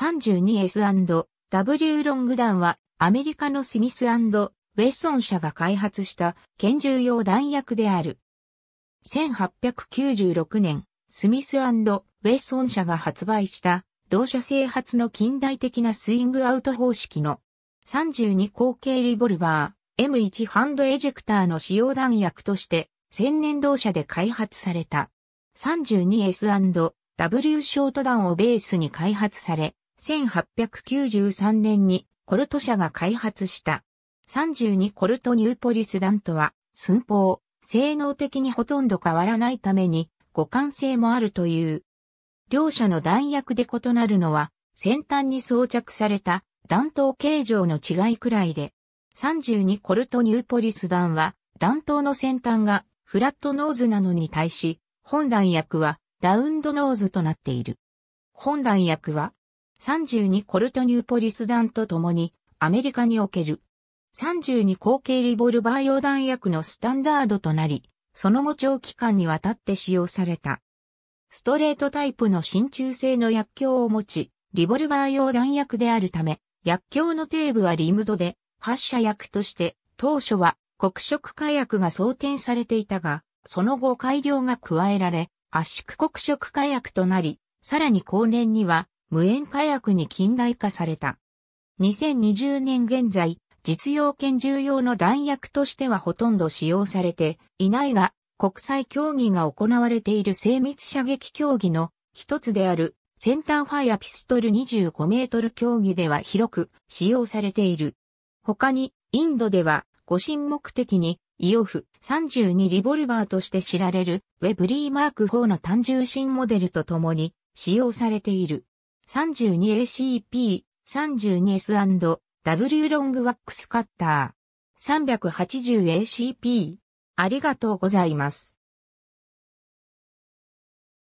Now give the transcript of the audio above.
32S&W ロング弾はアメリカのスミスウェッソン社が開発した拳銃用弾薬である。1896年、スミスウェッソン社が発売した同社製発の近代的なスイングアウト方式の32口径リボルバー M1 ハンドエジェクターの使用弾薬として千年同社で開発された 32S&W ショート弾をベースに開発され1893年にコルト社が開発した。32コルトニューポリス弾とは、寸法、性能的にほとんど変わらないために、互換性もあるという。両者の弾薬で異なるのは、先端に装着された弾頭形状の違いくらいで、32コルトニューポリス弾は、弾頭の先端がフラットノーズなのに対し、本弾薬はラウンドノーズとなっている。本弾薬は32コルトニューポリス弾と共にアメリカにおける32口径リボルバー用弾薬のスタンダードとなり、その後長期間にわたって使用された。ストレートタイプの真鍮製の薬莢を持ち、リボルバー用弾薬であるため、薬莢の底部はリムドで、発射薬として、当初は黒色火薬が装填されていたが、その後改良が加えられ、圧縮黒色火薬となり、さらに後年には無煙火薬に近代化された。2020年現在、実用拳重用の弾薬としてはほとんど使用されていないが、国際競技が行われている精密射撃競技の一つであるセンターファイアピストル25メートル競技では広く使用されている。他に、インドでは、護身目的に、イオフ32リボルバーとして知られるウェブリーマーク4の単重心モデルと共に使用されている。32ACP、32S&W ロングワックスカッター。380ACP。ありがとうございます。